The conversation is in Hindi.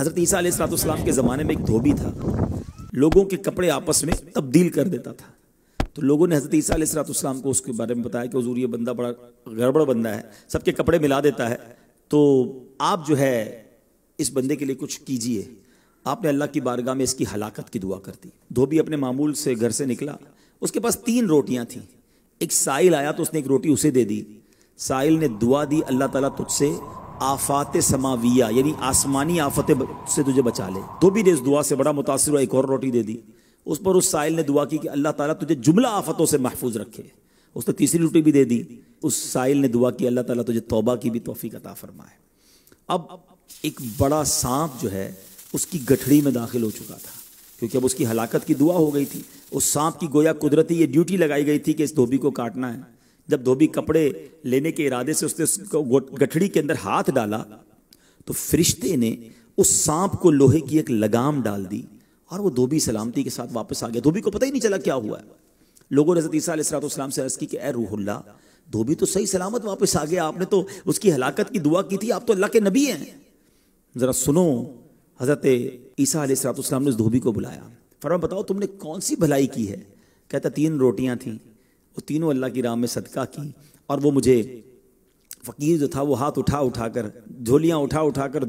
हज़रत ईसा सलाम के ज़माने में एक धोबी था लोगों के कपड़े आपस में तब्दील कर देता था तो लोगों ने हज़रत ईसा सलाम को उसके बारे में बताया कि हजूर ये बंदा बड़ा गड़बड़ बंदा है सबके कपड़े मिला देता है तो आप जो है इस बंदे के लिए कुछ कीजिए आपने अल्लाह की बारगाह में इसकी हलाकत की दुआ कर दी धोबी अपने मामूल से घर से निकला उसके पास तीन रोटियां थीं एक साइल आया तो उसने एक रोटी उसे दे दी साइल ने दुआ दी अल्लाह ताला तुझसे आफात समाविया यानी आसमानी आफत से तुझे बचा ले तो भी ने इस दुआ से बड़ा मुतासर हुआ एक और रोटी दे दी उस पर उस साइल ने दुआ की कि अल्लाह ताला तुझे जुमला आफतों से महफूज रखे उसने तीसरी रोटी भी दे दी उस साइल ने दुआ की अल्लाह ताला तुझे तौबा की भी तोफ़ी कता फरमाए अब एक बड़ा सांप जो है उसकी गठड़ी में दाखिल हो चुका था क्योंकि अब उसकी हलाकत की दुआ हो गई थी उस सांप की गोया कुदरती ये ड्यूटी लगाई गई थी कि इस धोबी को काटना है जब धोबी कपड़े लेने के इरादे से उसने गठड़ी के अंदर हाथ डाला तो फरिश्ते ने उस सांप को लोहे की एक लगाम डाल दी और वो धोबी सलामती के साथ वापस आ गया धोबी को पता ही नहीं चला क्या हुआ लोगों ने हजरत ईसा सलाम से अर्ज की अः रूहल्ला रूहुल्ला धोबी तो सही सलामत वापस आ गया आपने तो उसकी हलाकत की दुआ की थी आप तो अल्लाह के नबी हैं ज़रा सुनो हज़रत ईसा सलाम ने उस धोबी को बुलाया फरमा बताओ तुमने कौन सी भलाई की है कहता तीन रोटियां थीं वो तीनों अल्लाह की राम में सदका की और वो मुझे फ़कीर जो था वो हाथ उठा उठा कर झोलियाँ उठा उठा कर